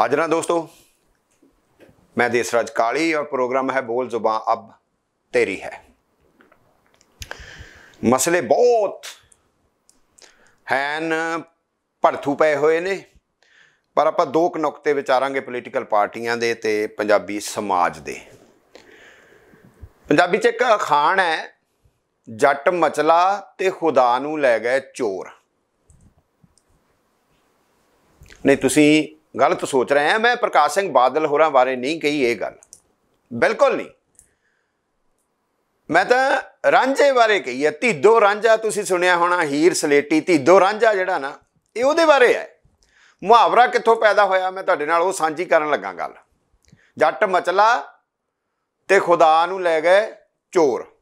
ਹਾਜ਼ਰਾਂ ਦੋਸਤੋ ਮੈਂ ਦੇਸਰਾਜ ਕਾਲੀ ਔਰ ਪ੍ਰੋਗਰਾਮ ਹੈ ਬੋਲ ਜ਼ੁਬਾਨ ਅਬ ਤੇਰੀ ਹੈ ਮਸਲੇ ਬਹੁਤ ਹਨ ਪਰਥੂ ਪਏ ਹੋਏ ਨੇ ਪਰ ਆਪਾਂ ਦੋ ਕੁ ਨੁਕਤੇ ਵਿਚਾਰਾਂਗੇ ਪੋਲੀਟੀਕਲ ਪਾਰਟੀਆਂ ਦੇ ਤੇ ਪੰਜਾਬੀ ਸਮਾਜ ਦੇ ਪੰਜਾਬੀ 'ਚ ਇੱਕ ਅਖਾਣ ਹੈ ਜੱਟ ਮਚਲਾ ਤੇ ਖੁਦਾ ਨੂੰ ਲੈ ਗਏ ਚੋਰ ਨਹੀਂ ਤੁਸੀਂ ਗਲਤ ਸੋਚ ਰਹੇ ਆ ਮੈਂ ਪ੍ਰਕਾਸ਼ ਸਿੰਘ ਬਾਦਲ ਹੋਰਾਂ ਬਾਰੇ ਨਹੀਂ ਕਹੀ ਇਹ ਗੱਲ ਬਿਲਕੁਲ ਨਹੀਂ ਮੈਂ ਤਾਂ ਰਾਂਝੇ ਬਾਰੇ ਕਹੀ ਹੈ ਧੀਦੋ ਰਾਂਝਾ ਤੁਸੀਂ ਸੁਣਿਆ ਹੋਣਾ ਹੀਰ ਸਲੇਟੀ ਧੀਦੋ ਰਾਂਝਾ ਜਿਹੜਾ ਨਾ ਇਹ ਉਹਦੇ ਬਾਰੇ ਹੈ ਮੁਹਾਵਰਾ ਕਿੱਥੋਂ ਪੈਦਾ ਹੋਇਆ ਮੈਂ ਤੁਹਾਡੇ ਨਾਲ ਉਹ ਸਾਂਝੀ ਕਰਨ ਲੱਗਾ ਗੱਲ ਜੱਟ ਮਚਲਾ ਤੇ ਖੁਦਾ ਨੂੰ ਲੈ ਗਏ ਚੋਰ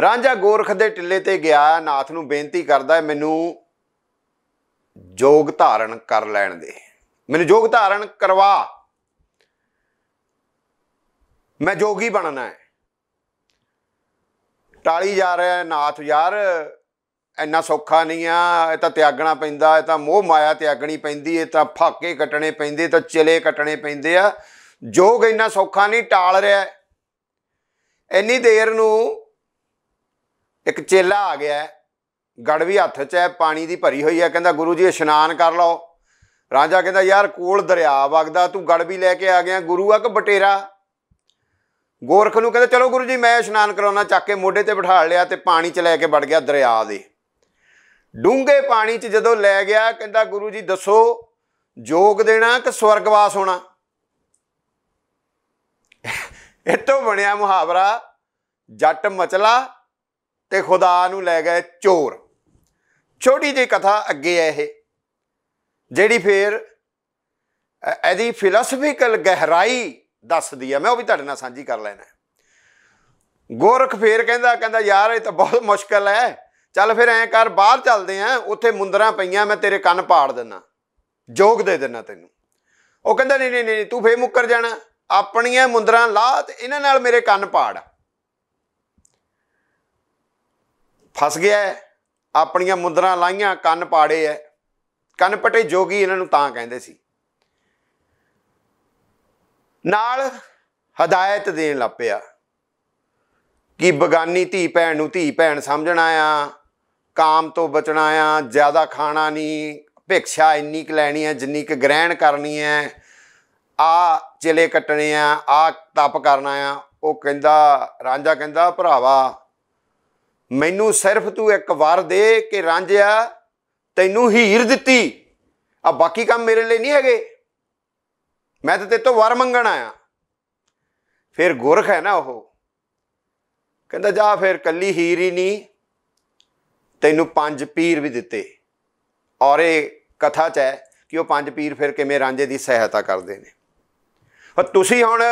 ਰਾਂਝਾ ਗੋਰਖ ਦੇ ਟਿੱਲੇ ਤੇ ਗਿਆ ਨਾਥ ਨੂੰ ਬੇਨਤੀ ਕਰਦਾ ਮੈਨੂੰ ਯੋਗ ਧਾਰਨ ਕਰ ਲੈਣ ਦੇ ਮੈਨੂੰ ਯੋਗ ਧਾਰਨ ਕਰਵਾ ਮੈਂ ਜੋਗੀ ਬਣਨਾ ਹੈ ਟਾਲੀ ਜਾ ਰਿਹਾ ਨਾਥ ਯਾਰ ਇੰਨਾ ਸੌਖਾ ਨਹੀਂ ਆ ਇਹ ਤਾਂ ਤਿਆਗਣਾ ਪੈਂਦਾ ਇਹ ਤਾਂ ਮੋਹ ਮਾਇਆ ਤਿਆਗਣੀ ਪੈਂਦੀ ਇਹ ਤਾਂ ਫਾਕੇ ਕੱਟਣੇ ਪੈਂਦੇ ਤਾਂ ਚਲੇ ਕੱਟਣੇ ਪੈਂਦੇ ਆ ਜੋਗ ਇੰਨਾ ਸੌਖਾ ਨਹੀਂ ਟਾਲ ਰਿਹਾ ਇੰਨੀ ਦੇਰ ਨੂੰ ਇੱਕ ਚੇਲਾ ਆ ਗਿਆ ਗੜਵੀ ਹੱਥ 'ਚ ਹੈ ਪਾਣੀ ਦੀ ਭਰੀ ਹੋਈ ਹੈ ਕਹਿੰਦਾ ਗੁਰੂ ਜੀ ਇਸ਼ਨਾਨ ਕਰ ਲਓ ਰਾਜਾ ਕਹਿੰਦਾ ਯਾਰ ਕੋਲ ਦਰਿਆ ਵਗਦਾ ਤੂੰ ਗੜਵੀ ਲੈ ਕੇ ਆ ਗਿਆ ਗੁਰੂ ਆ ਕਿ ਬਟੇਰਾ ਗੋਰਖ ਨੂੰ ਕਹਿੰਦਾ ਚਲੋ ਗੁਰੂ ਜੀ ਮੈਂ ਇਸ਼ਨਾਨ ਕਰਾਉਣਾ ਚੱਕ ਕੇ ਮੋਢੇ ਤੇ ਬਿਠਾ ਲਿਆ ਤੇ ਪਾਣੀ 'ਚ ਲੈ ਕੇ ਵੜ ਗਿਆ ਦਰਿਆ ਦੇ ਡੂੰਘੇ ਪਾਣੀ 'ਚ ਜਦੋਂ ਲੈ ਗਿਆ ਕਹਿੰਦਾ ਗੁਰੂ ਜੀ ਦੱਸੋ ਜੋਗ ਦੇਣਾ ਕਿ ਸਵਰਗਵਾਸ ਹੋਣਾ ਇਤੋਂ ਬਣਿਆ ਮੁਹਾਵਰਾ ਜੱਟ ਮਚਲਾ ਤੇ ਖੁਦਾ ਨੂੰ ਲੈ ਗਏ ਚੋਰ ਛੋਟੀ ਜਿਹੀ ਕਥਾ ਅੱਗੇ ਹੈ ਇਹ ਜਿਹੜੀ ਫੇਰ ਇਹਦੀ ਫਿਲਾਸਫੀਕਲ ਗਹਿਰਾਈ ਦੱਸਦੀ ਆ ਮੈਂ ਉਹ ਵੀ ਤੁਹਾਡੇ ਨਾਲ ਸਾਂਝੀ ਕਰ ਲੈਣਾ ਗੋਰਖ ਫੇਰ ਕਹਿੰਦਾ ਕਹਿੰਦਾ ਯਾਰ ਇਹ ਤਾਂ ਬਹੁਤ ਮੁਸ਼ਕਲ ਹੈ ਚੱਲ ਫਿਰ ਐਂ ਕਰ ਬਾਹਰ ਚੱਲਦੇ ਆ ਉੱਥੇ ਮੁੰਦਰਾਂ ਪਈਆਂ ਮੈਂ ਤੇਰੇ ਕੰਨ ਪਾੜ ਦਿੰਨਾ ਜੋਗ ਦੇ ਦਿੰਨਾ ਤੈਨੂੰ ਉਹ ਕਹਿੰਦਾ ਨਹੀਂ ਨਹੀਂ ਨਹੀਂ ਤੂੰ ਫੇਰ ਮੁੱਕਰ ਜਾਣਾ ਆਪਣੀਆਂ ਮੁੰਦਰਾਂ ਲਾ ਤੇ ਇਹਨਾਂ ਨਾਲ ਮੇਰੇ ਕੰਨ ਪਾੜ ਫਸ ਗਿਆ ਆਪਣੀਆਂ ਮੁੰਦਰਾਂ ਲਾਈਆਂ ਕੰਨ ਪਾੜੇ ਐ ਕੰਨ ਪਟੇ ਜੋਗੀ ਇਹਨਾਂ ਨੂੰ ਤਾਂ ਕਹਿੰਦੇ ਸੀ ਨਾਲ ਹਦਾਇਤ ਦੇਣ ਲੱਪਿਆ ਕਿ ਬਗਾਨੀ ਧੀ ਭੈਣ ਨੂੰ ਧੀ ਭੈਣ ਸਮਝਣਾ ਆ ਕਾਮ ਤੋਂ ਬਚਣਾ ਆ ਜ਼ਿਆਦਾ ਖਾਣਾ ਨਹੀਂ ਭਿਕਸ਼ਾ ਇੰਨੀ ਕੁ ਲੈਣੀ ਹੈ ਜਿੰਨੀ ਕੁ ਗ੍ਰਹਿਣ ਕਰਨੀ ਹੈ ਆ ਚਿਲੇ ਕੱਟਣੇ ਆ ਆ ਤਪ ਕਰਨਾ ਆ ਉਹ ਕਹਿੰਦਾ ਰਾਂਝਾ ਕਹਿੰਦਾ ਭਰਾਵਾ ਮੈਨੂੰ ਸਿਰਫ ਤੂੰ ਇੱਕ ਵਾਰ ਦੇ ਕਿ ਰਾਂਝਿਆ ਤੈਨੂੰ ਹੀਰ ਦਿੱਤੀ ਆ ਬਾਕੀ ਕੰਮ ਮੇਰੇ ਲਈ ਨਹੀਂ ਹੈਗੇ ਮੈਂ ਤਾਂ ਤੇਤੋਂ ਵਾਰ ਮੰਗਣ ਆਇਆ ਫਿਰ ਗੁਰਖ ਹੈ ਨਾ ਉਹ ਕਹਿੰਦਾ ਜਾ ਫਿਰ ਕੱਲੀ ਹੀਰ ਹੀ ਨਹੀਂ ਤੈਨੂੰ ਪੰਜ ਪੀਰ ਵੀ ਦਿੱਤੇ ਔਰ ਇਹ ਕਥਾ ਚ ਹੈ ਕਿ ਉਹ ਪੰਜ ਪੀਰ ਫਿਰ ਕਿਵੇਂ ਰਾਂਝੇ ਦੀ ਸਹਾਇਤਾ ਕਰਦੇ ਨੇ ਪਰ ਤੁਸੀਂ ਹੁਣ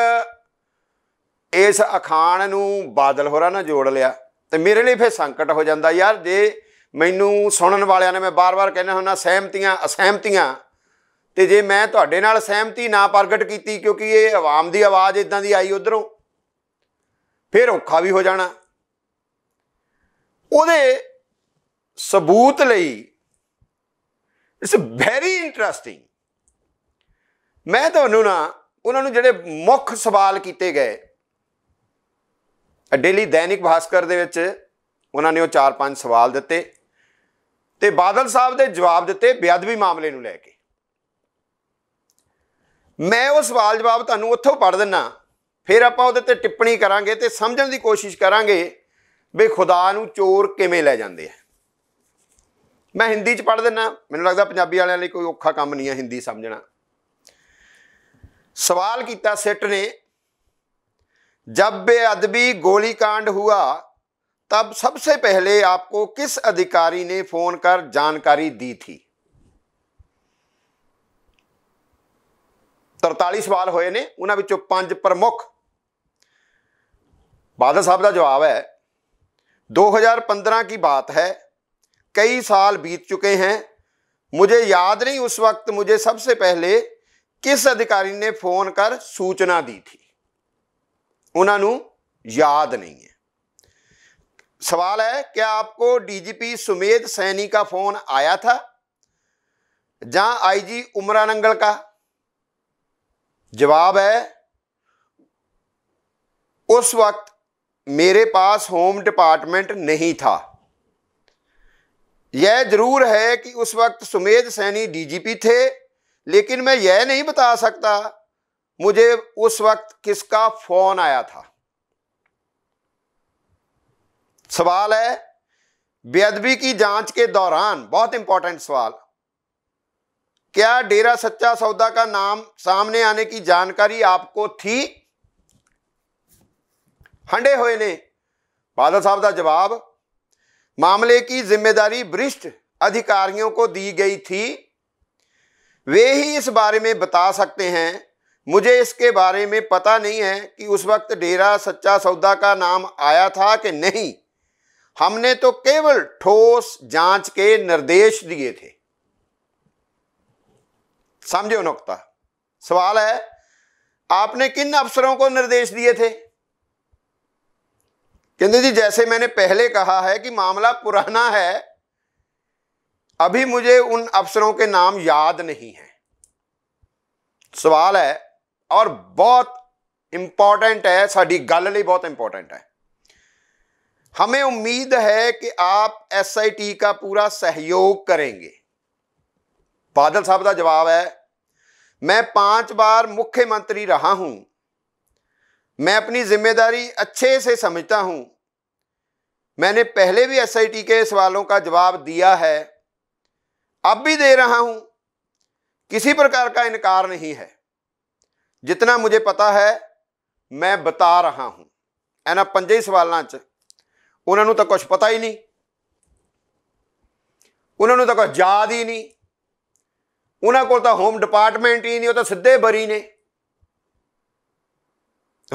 ਇਸ ਅਖਾਣ ਨੂੰ ਬਾਦਲ ਹੋਰਾਂ ਨਾਲ ਜੋੜ ਲਿਆ ਤੇ ਮੇਰੇ ਲਈ ਫਿਰ ਸੰਕਟ ਹੋ ਜਾਂਦਾ ਯਾਰ ਜੇ ਮੈਨੂੰ ਸੁਣਨ ਵਾਲਿਆਂ ਨੇ ਮੈਂ ਬਾਰ-ਬਾਰ ਕਹਿੰਦਾ ਹੁੰਦਾ ਸਹਿਮਤੀਆਂ ਅਸਹਿਮਤੀਆਂ ਤੇ ਜੇ ਮੈਂ ਤੁਹਾਡੇ ਨਾਲ ਸਹਿਮਤੀ ਨਾ ਪ੍ਰਗਟ ਕੀਤੀ ਕਿਉਂਕਿ ਇਹ ਆਵਾਮ ਦੀ ਆਵਾਜ਼ ਇਦਾਂ ਦੀ ਆਈ ਉਧਰੋਂ ਫਿਰ ਔਖਾ ਵੀ ਹੋ ਜਾਣਾ ਉਹਦੇ ਸਬੂਤ ਲਈ ਇਟਸ ਵੈਰੀ ਇੰਟਰਸਟਿੰਗ ਮੈਂ ਤੁਹਾਨੂੰ ਨਾ ਉਹਨਾਂ ਨੂੰ ਜਿਹੜੇ ਮੁੱਖ ਸਵਾਲ ਕੀਤੇ ਗਏ ਡੇਲੀ ਦੈਨਿਕ ਭਾਸਕਰ ਦੇ ਵਿੱਚ ਉਹਨਾਂ ਨੇ ਉਹ 4-5 ਸਵਾਲ ਦਿੱਤੇ ਤੇ ਬਾਦਲ ਸਾਹਿਬ ਦੇ ਜਵਾਬ ਦਿੱਤੇ ਬੇਅਦਬੀ ਮਾਮਲੇ ਨੂੰ ਲੈ ਕੇ ਮੈਂ ਉਹ ਸਵਾਲ ਜਵਾਬ ਤੁਹਾਨੂੰ ਉੱਥੋਂ ਪੜ੍ਹ ਦਿੰਨਾ ਫਿਰ ਆਪਾਂ ਉਹਦੇ ਤੇ ਟਿੱਪਣੀ ਕਰਾਂਗੇ ਤੇ ਸਮਝਣ ਦੀ ਕੋਸ਼ਿਸ਼ ਕਰਾਂਗੇ ਵੀ ਖੁਦਾ ਨੂੰ ਚੋਰ ਕਿਵੇਂ ਲੈ ਜਾਂਦੇ ਆ ਮੈਂ ਹਿੰਦੀ ਚ ਪੜ੍ਹ ਦਿੰਨਾ ਮੈਨੂੰ ਲੱਗਦਾ ਪੰਜਾਬੀ ਵਾਲਿਆਂ ਲਈ ਕੋਈ ਔਖਾ ਕੰਮ ਨਹੀਂ ਹੈ ਹਿੰਦੀ ਸਮਝਣਾ ਸਵਾਲ ਕੀਤਾ ਸਿੱਟ ਨੇ जब बेअदबी गोलीकांड हुआ तब सबसे पहले आपको किस अधिकारी ने फोन कर जानकारी दी थी तरताली सवाल ਹੋਏ ने उन्होंने पांच प्रमुख बादल साहब का जवाब है 2015 की बात है कई साल बीत चुके हैं मुझे याद नहीं उस वक्त मुझे सबसे पहले किस अधिकारी ने फोन कर सूचना दी थी उन्होंने याद नहीं है सवाल है क्या आपको डीजीपी सुमेध सैनी का फोन आया था जहां आईजी उमरान अंगल का जवाब है उस वक्त मेरे पास होम डिपार्टमेंट नहीं था यह जरूर है कि उस वक्त सुमेध सैनी डीजीपी थे लेकिन मैं यह नहीं बता सकता मुझे उस वक्त किसका फोन आया था सवाल है बेअदबी की जांच के दौरान बहुत इंपॉर्टेंट सवाल क्या डेरा सच्चा सौदा का नाम सामने आने की जानकारी आपको थी हंडे हुए ने बादल साहब का जवाब मामले की जिम्मेदारी वरिष्ठ अधिकारियों को दी गई थी वे ही इस बारे में बता सकते हैं मुझे इसके बारे में पता नहीं है कि उस वक्त डेरा सच्चा सौदा का नाम आया था कि नहीं हमने तो केवल ठोस जांच के निर्देश दिए थे समझो नुकता सवाल है आपने किन अफसरों को निर्देश दिए थे केंद्र जी जैसे मैंने पहले कहा है कि मामला पुराना है अभी मुझे उन अफसरों के नाम याद नहीं है सवाल है और बहुत इंपॉर्टेंट है साड़ी गल बहुत इंपॉर्टेंट है हमें उम्मीद है कि आप एस आई टी का पूरा सहयोग करेंगे बादल साहब का जवाब है मैं पांच बार मुख्यमंत्री रहा हूं मैं अपनी जिम्मेदारी अच्छे से समझता हूं मैंने पहले भी एस के सवालों का जवाब दिया है अब भी दे रहा हूं किसी प्रकार का इनकार नहीं है ਜਿੰਨਾ ਮੈਨੂੰ ਪਤਾ ਹੈ ਮੈਂ ਬਤਾ ਰਹਾ ਹਾਂ ਇਹਨਾਂ ਪੰਜੇ ਹੀ ਸਵਾਲਾਂ 'ਚ ਉਹਨਾਂ ਨੂੰ ਤਾਂ ਕੁਝ ਪਤਾ ਹੀ ਨਹੀਂ ਉਹਨਾਂ ਨੂੰ ਤਾਂ ਕੁਝ ਯਾਦ ਹੀ ਨਹੀਂ ਉਹਨਾਂ ਕੋਲ ਤਾਂ ਹੋਮ ਡਿਪਾਰਟਮੈਂਟ ਹੀ ਨਹੀਂ ਉਹ ਤਾਂ ਸਿੱਧੇ ਬਰੀ ਨੇ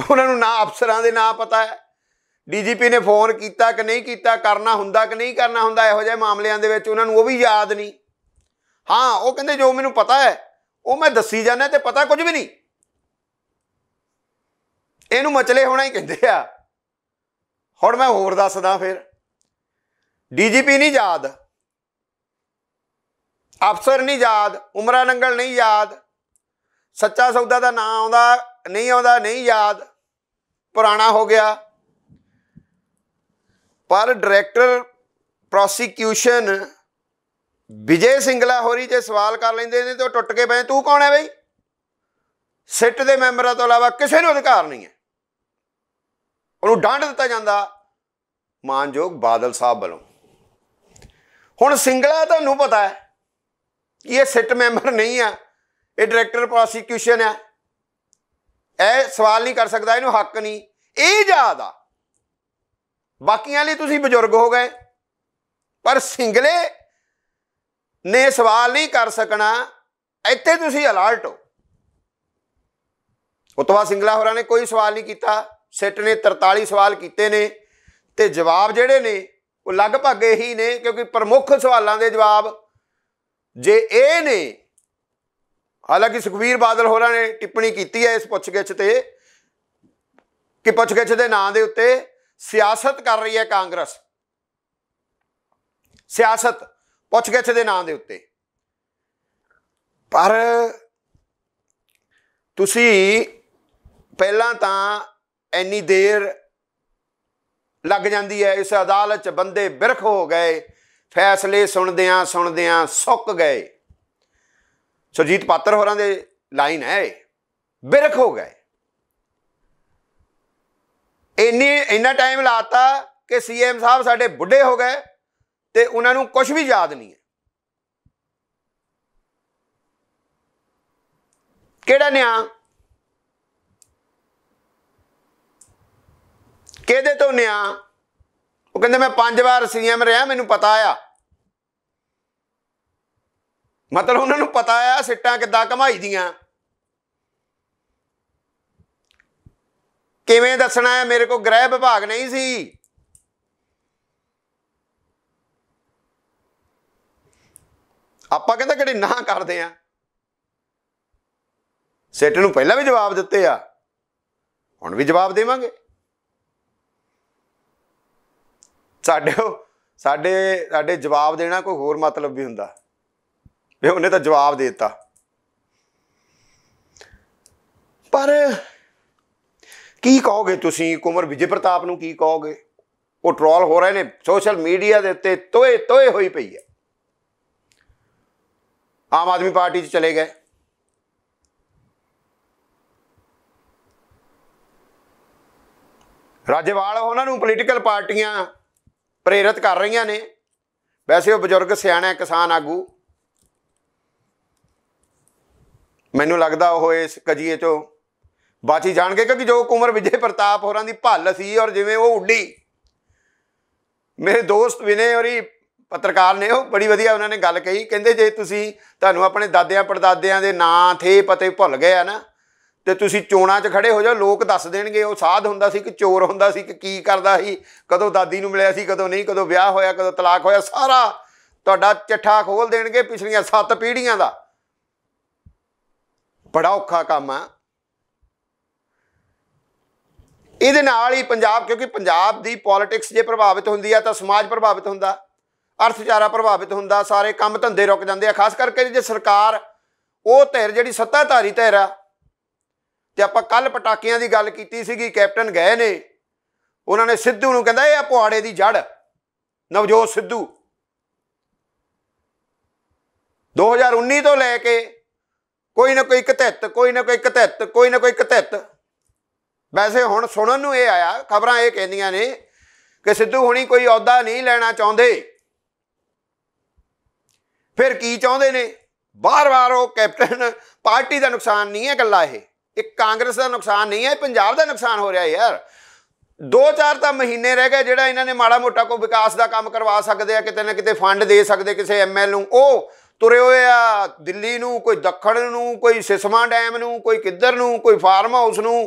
ਉਹਨਾਂ ਨੂੰ ਨਾ ਅਫਸਰਾਂ ਦੇ ਨਾਂ ਪਤਾ ਹੈ ਡੀਜੀਪੀ ਨੇ ਫੋਨ ਕੀਤਾ ਕਿ ਨਹੀਂ ਕੀਤਾ ਕਰਨਾ ਹੁੰਦਾ ਕਿ ਨਹੀਂ ਕਰਨਾ ਹੁੰਦਾ ਇਹੋ ਜਿਹੇ ਮਾਮਲਿਆਂ ਦੇ ਵਿੱਚ ਉਹਨਾਂ ਨੂੰ ਉਹ ਵੀ ਯਾਦ ਨਹੀਂ ਹਾਂ ਉਹ ਕਹਿੰਦੇ ਜੋ ਮੈਨੂੰ ਪਤਾ ਹੈ ਉਹ ਮੈਂ ਦੱਸੀ ਜਾਣਾ ਤੇ ਪਤਾ ਕੁਝ ਵੀ ਨਹੀਂ ਇਹਨੂੰ ਮਚਲੇ ਹੋਣਾ ਹੀ ਕਹਿੰਦੇ ਆ ਹੁਣ ਮੈਂ ਹੋਰ ਦੱਸਦਾ ਫਿਰ ਡੀਜੀਪੀ ਨਹੀਂ ਯਾਦ ਅਫਸਰ ਨਹੀਂ ਯਾਦ ਉਮਰਾ ਨੰਗਲ ਨਹੀਂ ਯਾਦ ਸੱਚਾ ਸੌਦਾ ਦਾ ਨਾਂ ਆਉਂਦਾ ਨਹੀਂ ਆਉਂਦਾ ਨਹੀਂ ਯਾਦ ਪੁਰਾਣਾ ਹੋ ਗਿਆ ਪਰ ਡਾਇਰੈਕਟਰ ਪ੍ਰੋਸੀਕਿਊਸ਼ਨ ਵਿਜੇ ਸਿੰਗਲਾ ਹੋਰੀ ਜੇ ਸਵਾਲ ਕਰ ਲੈਂਦੇ ਨੇ ਤਾਂ ਟੁੱਟ ਕੇ ਪਏ ਤੂੰ ਕੌਣ ਹੈ ਬਈ ਸਿੱਟ ਦੇ ਮੈਂਬਰਾਂ ਤੋਂ ਇਲਾਵਾ ਕਿਸੇ ਨੂੰ ਅਧਿਕਾਰ ਨਹੀਂ ਹੈ ਉਹਨੂੰ ਡਾਂਡ ਦਿੱਤਾ ਜਾਂਦਾ ਮਾਨਯੋਗ ਬਾਦਲ ਸਾਹਿਬ ਵੱਲੋਂ ਹੁਣ ਸਿੰਗਲਾ ਤੁਹਾਨੂੰ ਪਤਾ ਹੈ ਕਿ ਇਹ ਸਿੱਟ ਮੈਂਬਰ ਨਹੀਂ ਆ ਇਹ ਡਾਇਰੈਕਟਰ ਪ੍ਰੋਸੀਕਿਊਸ਼ਨ ਹੈ ਇਹ ਸਵਾਲ ਨਹੀਂ ਕਰ ਸਕਦਾ ਇਹਨੂੰ ਹੱਕ ਨਹੀਂ ਇਹ ਜ਼ਿਆਦਾ ਬਾਕੀਆਂ ਲਈ ਤੁਸੀਂ ਬਜ਼ੁਰਗ ਹੋ ਗਏ ਪਰ ਸਿੰਗਲੇ ਨੇ ਸਵਾਲ ਨਹੀਂ ਕਰ ਸਕਣਾ ਇੱਥੇ ਤੁਸੀਂ ਅਲਰਟ ਹੋ ਉਤਵਾ ਸਿੰਗਲਾ ਹੋਰਾਂ ਨੇ ਕੋਈ ਸਵਾਲ ਨਹੀਂ ਕੀਤਾ ਸਿੱਟ ਨੇ 43 ਸਵਾਲ ਕੀਤੇ ਨੇ ਤੇ ਜਵਾਬ ਜਿਹੜੇ ਨੇ ਉਹ ਲਗਭਗ ਇਹੀ ਨੇ ਕਿਉਂਕਿ ਪ੍ਰਮੁੱਖ ਸਵਾਲਾਂ ਦੇ ਜਵਾਬ ਜੇ ਇਹ ਨੇ ਹਾਲਾਂਕਿ ਸੁਖਵੀਰ ਬਾਦਲ ਹੋਰਾਂ ਨੇ ਟਿੱਪਣੀ ਕੀਤੀ ਹੈ ਇਸ ਪੁੱਛਗਿੱਛ ਤੇ ਕਿ ਪੁੱਛਗਿੱਛ ਦੇ ਨਾਂ ਦੇ ਉੱਤੇ ਸਿਆਸਤ ਕਰ ਰਹੀ ਹੈ ਕਾਂਗਰਸ ਸਿਆਸਤ ਪੁੱਛਗਿੱਛ ਦੇ ਨਾਂ ਦੇ ਉੱਤੇ ਪਰ ਤੁਸੀਂ ਪਹਿਲਾਂ ਤਾਂ ਐਨੀ ਦੇਰ ਲੱਗ ਜਾਂਦੀ ਹੈ ਇਸ ਅਦਾਲਤ 'ਚ ਬੰਦੇ ਬਿਰਖ ਹੋ ਗਏ ਫੈਸਲੇ ਸੁਣਦਿਆਂ ਸੁਣਦਿਆਂ ਸੁੱਕ ਗਏ ਸੁਜੀਤ ਪਾਤਰ ਹੋਰਾਂ ਦੇ ਲਾਈਨ ਹੈ ਬਿਰਖ ਹੋ ਗਏ ਇੰਨੇ ਇੰਨਾ ਟਾਈਮ ਲਾਤਾ ਕਿ ਸੀਐਮ ਸਾਹਿਬ ਸਾਡੇ ਬੁੱਢੇ ਹੋ ਗਏ ਤੇ ਉਹਨਾਂ ਨੂੰ ਕੁਝ ਵੀ ਯਾਦ ਨਹੀਂ ਹੈ ਕਿਹੜਾ ਨਿਆਂ ਕਿਹਦੇ ਤੋਂ ਨਿਆ ਉਹ ਕਹਿੰਦੇ ਮੈਂ ਪੰਜ ਵਾਰ ਸੀਐਮ ਰਿਹਾ ਮੈਨੂੰ ਪਤਾ ਆ ਮਤਲਬ ਉਹਨਾਂ ਨੂੰ ਪਤਾ ਆ ਸਿੱਟਾਂ ਕਿੱਦਾਂ ਕਮਾਈ ਦੀਆਂ ਕਿਵੇਂ ਦੱਸਣਾ ਹੈ ਮੇਰੇ ਕੋਲ ਗ੍ਰਹਿ ਵਿਭਾਗ ਨਹੀਂ ਸੀ ਆਪਾਂ ਕਹਿੰਦਾ ਕਿਹੜੇ ਨਾ ਕਰਦੇ ਆ ਸੈਟ ਨੂੰ ਪਹਿਲਾਂ ਵੀ ਜਵਾਬ ਦਿੱਤੇ ਆ ਹੁਣ ਵੀ ਜਵਾਬ ਦੇਵਾਂਗੇ ਸਾਡੇ ਸਾਡੇ ਸਾਡੇ ਜਵਾਬ ਦੇਣਾ ਕੋਈ ਹੋਰ ਮਤਲਬ ਵੀ ਹੁੰਦਾ ਵੀ ਉਹਨੇ ਤਾਂ ਜਵਾਬ ਦੇ ਦਿੱਤਾ ਪਰ ਕੀ ਕਹੋਗੇ ਤੁਸੀਂ ਕੁਮਰ ਵਿਜੇ ਪ੍ਰਤਾਪ ਨੂੰ ਕੀ ਕਹੋਗੇ ਉਹ ਟਰੋਲ ਹੋ ਰਹੇ ਨੇ ਸੋਸ਼ਲ ਮੀਡੀਆ ਦੇ ਉੱਤੇ ਤੋਏ ਤੋਏ ਹੋਈ ਪਈ ਹੈ ਆਮ ਆਦਮੀ ਪਾਰਟੀ 'ਚ ਚਲੇ ਗਏ ਰਾਜੇਵਾਲ ਉਹਨਾਂ ਨੂੰ ਪੋਲੀਟੀਕਲ ਪਾਰਟੀਆਂ ਪ੍ਰੇਰਿਤ ਕਰ ਰਹੀਆਂ ਨੇ ਵੈਸੇ ਉਹ ਬਜ਼ੁਰਗ ਸਿਆਣਾ ਕਿਸਾਨ ਆਗੂ ਮੈਨੂੰ ਲੱਗਦਾ ਉਹ ਇਸ ਕਜੀਏ ਚੋਂ ਬਾਚੀ ਜਾਣਗੇ ਕਿਉਂਕਿ ਜੋ ਕੁਮਰ ਵਿਜੇ ਪ੍ਰਤਾਪ ਹੋਰਾਂ ਦੀ ਭੱਲ ਸੀ ਔਰ ਜਿਵੇਂ ਉਹ ਉੱਡੀ ਮੇਰੇ ਦੋਸਤ ਵਿਨੇ ਹੋਰੀ ਪੱਤਰਕਾਰ ਨੇ ਉਹ ਬੜੀ ਵਧੀਆ ਉਹਨਾਂ ਨੇ ਗੱਲ ਕਹੀ ਕਹਿੰਦੇ ਜੇ ਤੁਸੀਂ ਤੁਹਾਨੂੰ ਆਪਣੇ ਦਾਦਿਆਂ ਪੜਦਾਦਿਆਂ ਦੇ ਨਾਂ ਥੇ ਪਤੇ ਭੁੱਲ ਗਏ ਆ ਨਾ ਤੇ ਤੁਸੀਂ ਚੋਣਾ 'ਚ ਖੜੇ ਹੋ ਜਾਓ ਲੋਕ ਦੱਸ ਦੇਣਗੇ ਉਹ ਸਾਧ ਹੁੰਦਾ ਸੀ ਕਿ ਚੋਰ ਹੁੰਦਾ ਸੀ ਕਿ ਕੀ ਕਰਦਾ ਸੀ ਕਦੋਂ ਦਾਦੀ ਨੂੰ ਮਿਲਿਆ ਸੀ ਕਦੋਂ ਨਹੀਂ ਕਦੋਂ ਵਿਆਹ ਹੋਇਆ ਕਦੋਂ ਤਲਾਕ ਹੋਇਆ ਸਾਰਾ ਤੁਹਾਡਾ ਚਿੱਠਾ ਖੋਲ ਦੇਣਗੇ ਪਿਛਲੀਆਂ ਸੱਤ ਪੀੜ੍ਹੀਆਂ ਦਾ ਬੜਾ ਔਖਾ ਕੰਮ ਆ ਇਹਦੇ ਨਾਲ ਹੀ ਪੰਜਾਬ ਕਿਉਂਕਿ ਪੰਜਾਬ ਦੀ ਪੋਲਿਟਿਕਸ ਜੇ ਪ੍ਰਭਾਵਿਤ ਹੁੰਦੀ ਆ ਤਾਂ ਸਮਾਜ ਪ੍ਰਭਾਵਿਤ ਹੁੰਦਾ ਅਰਥਚਾਰਾ ਪ੍ਰਭਾਵਿਤ ਹੁੰਦਾ ਸਾਰੇ ਕੰਮ ਧੰਦੇ ਰੁਕ ਜਾਂਦੇ ਆ ਖਾਸ ਕਰਕੇ ਜੇ ਸਰਕਾਰ ਉਹ ਧਿਰ ਜਿਹੜੀ ਸੱਤਾਧਾਰੀ ਧਿਰ ਆ ਤੇ ਆਪਾਂ ਕੱਲ ਪਟਾਕਿਆਂ ਦੀ ਗੱਲ ਕੀਤੀ ਸੀਗੀ ਕੈਪਟਨ ਗਏ ਨੇ ਉਹਨਾਂ ਨੇ ਸਿੱਧੂ ਨੂੰ ਕਹਿੰਦਾ ਇਹ ਆ ਪਹਾੜੇ ਦੀ ਜੜ ਨਵਜੋਤ ਸਿੱਧੂ 2019 ਤੋਂ ਲੈ ਕੇ ਕੋਈ ਨਾ ਕੋਈ ਕਤਿੱਤ ਕੋਈ ਨਾ ਕੋਈ ਕਤਿੱਤ ਕੋਈ ਨਾ ਕੋਈ ਕਤਿੱਤ ਵੈਸੇ ਹੁਣ ਸੁਣਨ ਨੂੰ ਇਹ ਆਇਆ ਖਬਰਾਂ ਇਹ ਕਹਿੰਦੀਆਂ ਨੇ ਕਿ ਸਿੱਧੂ ਹੁਣੀ ਕੋਈ ਅਹੁਦਾ ਨਹੀਂ ਲੈਣਾ ਚਾਹੁੰਦੇ ਫਿਰ ਕੀ ਚਾਹੁੰਦੇ ਨੇ ਬਾਰ-ਬਾਰ ਉਹ ਕੈਪਟਨ ਪਾਰਟੀ ਦਾ ਨੁਕਸਾਨ ਨਹੀਂ ਹੈ ਗੱਲਾਂ ਇਹ ਇਹ ਕਾਂਗਰਸ ਦਾ ਨੁਕਸਾਨ ਨਹੀਂ ਹੈ ਪੰਜਾਬ ਦਾ ਨੁਕਸਾਨ ਹੋ ਰਿਹਾ ਯਾਰ ਦੋ ਚਾਰ ਤਾਂ ਮਹੀਨੇ ਰਹਿ ਗਏ ਜਿਹੜਾ ਇਹਨਾਂ ਨੇ ਮਾੜਾ ਮੋਟਾ ਕੋਈ ਵਿਕਾਸ ਦਾ ਕੰਮ ਕਰਵਾ ਸਕਦੇ ਆ ਕਿਤੇ ਨਾ ਕਿਤੇ ਫੰਡ ਦੇ ਸਕਦੇ ਕਿਸੇ ਐਮਐਲ ਨੂੰ ਉਹ ਤੁਰੇ ਹੋਏ ਆ ਦਿੱਲੀ ਨੂੰ ਕੋਈ ਦੱਖਣ ਨੂੰ ਕੋਈ ਸਿਸਮਾ ਡੈਮ ਨੂੰ ਕੋਈ ਕਿੱਧਰ ਨੂੰ ਕੋਈ ਫਾਰਮ ਹਾਊਸ ਨੂੰ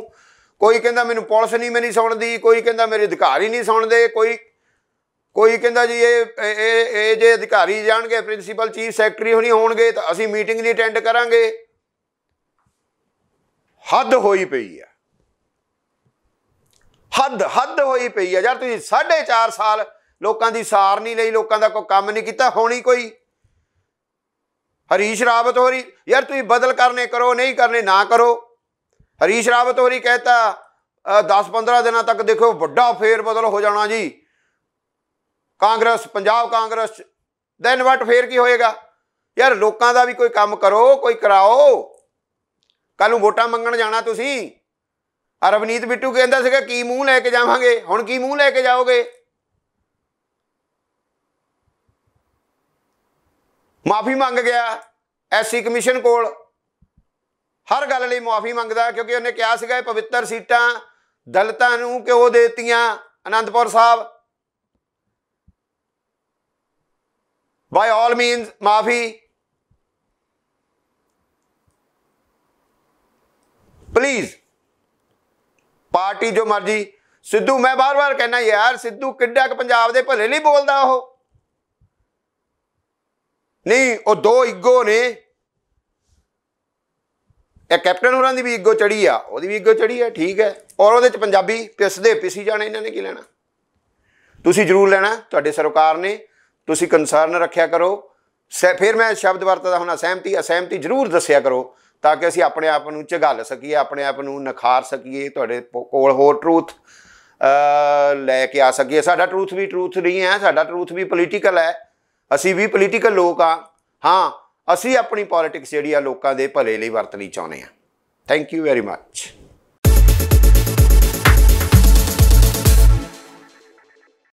ਕੋਈ ਕਹਿੰਦਾ ਮੈਨੂੰ ਪੁਲਿਸ ਨਹੀਂ ਮੇਰੀ ਸੁਣਦੀ ਕੋਈ ਕਹਿੰਦਾ ਮੇਰੇ ਅਧਿਕਾਰੀ ਨਹੀਂ ਸੁਣਦੇ ਕੋਈ ਕੋਈ ਕਹਿੰਦਾ ਜੀ ਇਹ ਇਹ ਇਹ ਜੇ ਅਧਿਕਾਰੀ ਜਾਣਗੇ ਪ੍ਰਿੰਸੀਪਲ ਚੀਫ ਸੈਕਟਰੀ ਹੋਣੀ ਹੋਣਗੇ ਤਾਂ ਅਸੀਂ ਮੀਟਿੰਗ ਨਹੀਂ ਅਟੈਂਡ ਕਰਾਂਗੇ ਹੱਦ ਹੋਈ ਪਈ ਆ ਹੱਦ ਹੱਦ ਹੋਈ ਪਈ ਆ ਯਾਰ ਤੁਸੀਂ 4.5 ਸਾਲ ਲੋਕਾਂ ਦੀ ਸਾਰ ਨਹੀਂ ਲਈ ਲੋਕਾਂ ਦਾ ਕੋਈ ਕੰਮ ਨਹੀਂ ਕੀਤਾ ਹੋਣੀ ਕੋਈ ਹਰੀਸ਼ ਰਾਵਤ ਹੋਰੀ ਯਾਰ ਤੁਸੀਂ ਬਦਲ ਕਰਨੇ ਕਰੋ ਨਹੀਂ ਕਰਨੇ ਨਾ ਕਰੋ ਹਰੀਸ਼ ਰਾਵਤ ਹੋਰੀ ਕਹਤਾ 10-15 ਦਿਨਾਂ ਤੱਕ ਦੇਖੋ ਵੱਡਾ ਫੇਰ ਬਦਲ ਹੋ ਜਾਣਾ ਜੀ ਕਾਂਗਰਸ ਪੰਜਾਬ ਕਾਂਗਰਸ ਦੈਨ ਵਟ ਫੇਰ ਕੀ ਹੋਏਗਾ ਯਾਰ ਲੋਕਾਂ ਦਾ ਵੀ ਕੋਈ ਕੰਮ ਕਰੋ ਕੋਈ ਕਰਾਓ ਕੱਲ ਨੂੰ ਵੋਟਾਂ ਮੰਗਣ ਜਾਣਾ ਤੁਸੀਂ ਅਰਵਨੀਤ ਬਿੱਟੂ ਕਹਿੰਦਾ ਸੀਗਾ ਕੀ ਮੂੰਹ ਲੈ ਕੇ ਜਾਵਾਂਗੇ ਹੁਣ ਕੀ ਮੂੰਹ ਲੈ ਕੇ ਜਾਓਗੇ ਮਾਫੀ ਮੰਗ ਗਿਆ ਐਸਸੀ ਕਮਿਸ਼ਨ ਕੋਲ ਹਰ ਗੱਲ ਲਈ ਮਾਫੀ ਮੰਗਦਾ ਕਿਉਂਕਿ ਉਹਨੇ ਕਿਹਾ ਸੀਗਾ ਇਹ ਪਵਿੱਤਰ ਸੀਟਾਂ ਦਲਤਾਂ ਨੂੰ ਕਿਉਂ ਦੇਤੀਆਂ Anandpur Sahib by all means ਮਾਫੀ ਪਲੀਜ਼ ਪਾਰਟੀ ਜੋ ਮਰਜੀ ਸਿੱਧੂ ਮੈਂ ਬਾਰ-ਬਾਰ ਕਹਿੰਦਾ ਯਾਰ ਸਿੱਧੂ ਕਿੱਡਾ ਕ ਪੰਜਾਬ ਦੇ ਭਲੇ ਲਈ ਬੋਲਦਾ ਉਹ ਨਹੀਂ ਉਹ ਦੋ ਇਗੋ ਨੇ ਇਹ ਕੈਪਟਨ ਹੋਰਾਂ ਦੀ ਵੀ ਇਗੋ ਚੜੀ ਆ ਉਹਦੀ ਵੀ ਇਗੋ ਚੜੀ ਆ ਠੀਕ ਹੈ ਔਰ ਉਹਦੇ ਚ ਪੰਜਾਬੀ ਪਿਸਦੇ ਪਿਸੀ ਜਾਣੇ ਇਹਨਾਂ ਨੇ ਕੀ ਲੈਣਾ ਤੁਸੀਂ ਜ਼ਰੂਰ ਲੈਣਾ ਤੁਹਾਡੇ ਸਰਕਾਰ ਨੇ ਤੁਸੀਂ ਕੰਸਰਨ ਰੱਖਿਆ ਕਰੋ ਫਿਰ ਮੈਂ ਸ਼ਬਦ ਵਰਤਦਾ ਹੁਣ ਅਸਹਿਮਤੀ ਅਸਹਿਮਤੀ ਜ਼ਰੂਰ ਦੱਸਿਆ ਕਰੋ ਤਾਂ ਕਿ ਅਸੀਂ ਆਪਣੇ ਆਪ ਨੂੰ ਝਗਾਲ ਸਕੀਏ ਆਪਣੇ ਆਪ ਨੂੰ ਨਖਾਰ ਸਕੀਏ ਤੁਹਾਡੇ ਕੋਲ ਹੋਰ ਟਰੂਥ ਲੈ ਕੇ ਆ ਸਕੀਏ ਸਾਡਾ ਟਰੂਥ ਵੀ ਟਰੂਥ ਨਹੀਂ ਹੈ ਸਾਡਾ ਟਰੂਥ ਵੀ ਪੋਲੀਟੀਕਲ ਹੈ ਅਸੀਂ ਵੀ ਪੋਲੀਟੀਕਲ ਲੋਕ ਆ ਹਾਂ ਅਸੀਂ ਆਪਣੀ ਪੋਲਿਟਿਕਸ ਜਿਹੜੀ ਆ ਲੋਕਾਂ ਦੇ ਭਲੇ ਲਈ ਵਰਤਣੀ ਚਾਹੁੰਦੇ ਆ ਥੈਂਕ ਯੂ ਵੈਰੀ ਮੱਚ